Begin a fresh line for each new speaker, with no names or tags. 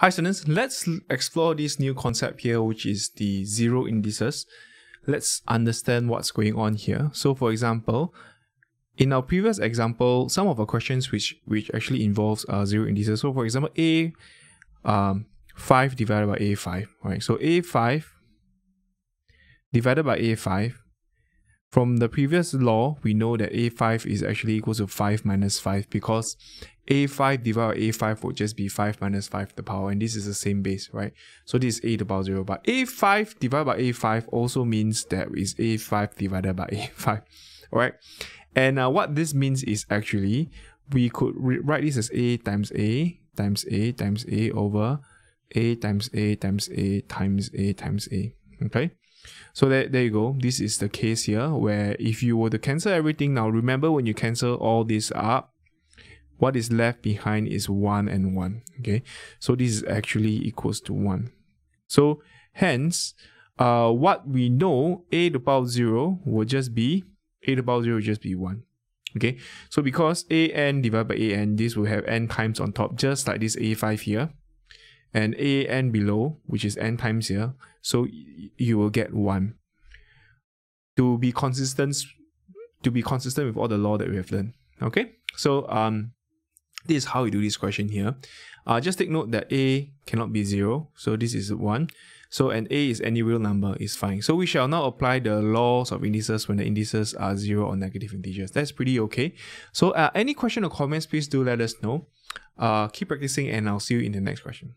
Hi students, let's explore this new concept here which is the zero indices. Let's understand what's going on here. So for example, in our previous example, some of our questions which which actually involves uh, zero indices. So for example, A um, 5 divided by A5, right? So A5 divided by A5, from the previous law, we know that A5 is actually equal to 5 minus 5 because a5 divided by a5 would just be 5 minus 5 to the power, and this is the same base, right? So this is a to the power 0, but a5 divided by a5 also means that is a5 divided by a5, alright? And uh, what this means is actually, we could write this as a times a times a times a over a times a times a times a times a, okay? So there, there you go. This is the case here where if you were to cancel everything, now remember when you cancel all this up, what is left behind is 1 and 1 okay so this is actually equals to 1 so hence uh, what we know a to the power 0 will just be a to the power 0 will just be 1 okay so because a n divided by a n this will have n times on top just like this a5 here and a n below which is n times here so you will get 1 to be consistent to be consistent with all the law that we have learned okay so um this is how we do this question here. Uh, just take note that a cannot be 0, so this is 1. So and a is any real number is fine. So we shall now apply the laws of indices when the indices are 0 or negative integers. That's pretty okay. So uh, any question or comments, please do let us know. Uh, keep practicing and I'll see you in the next question.